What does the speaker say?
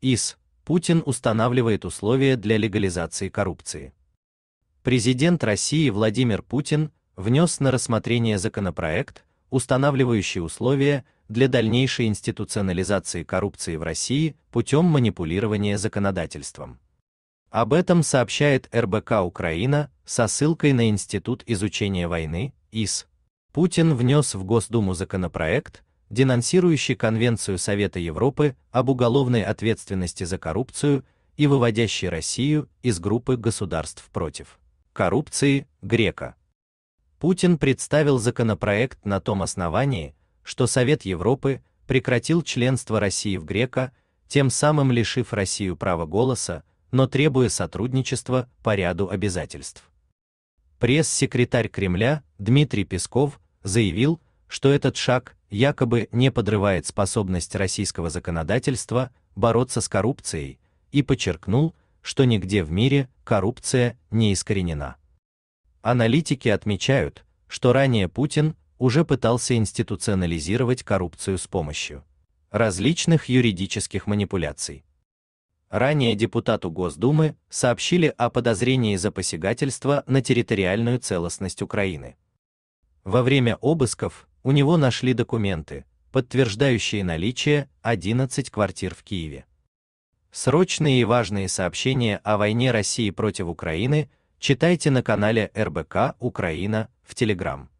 ИС, Путин устанавливает условия для легализации коррупции. Президент России Владимир Путин внес на рассмотрение законопроект, устанавливающий условия для дальнейшей институционализации коррупции в России путем манипулирования законодательством. Об этом сообщает РБК Украина со ссылкой на Институт изучения войны ИС. Путин внес в Госдуму законопроект, денонсирующий Конвенцию Совета Европы об уголовной ответственности за коррупцию и выводящий Россию из группы государств против коррупции Грека. Путин представил законопроект на том основании, что Совет Европы прекратил членство России в Грека, тем самым лишив Россию права голоса, но требуя сотрудничества по ряду обязательств. Пресс-секретарь Кремля Дмитрий Песков заявил, что этот шаг якобы не подрывает способность российского законодательства бороться с коррупцией и подчеркнул, что нигде в мире коррупция не искоренена. Аналитики отмечают, что ранее Путин уже пытался институционализировать коррупцию с помощью различных юридических манипуляций. Ранее депутату Госдумы сообщили о подозрении за посягательство на территориальную целостность Украины. Во время обысков у него нашли документы, подтверждающие наличие 11 квартир в Киеве. Срочные и важные сообщения о войне России против Украины читайте на канале РБК Украина в Телеграм.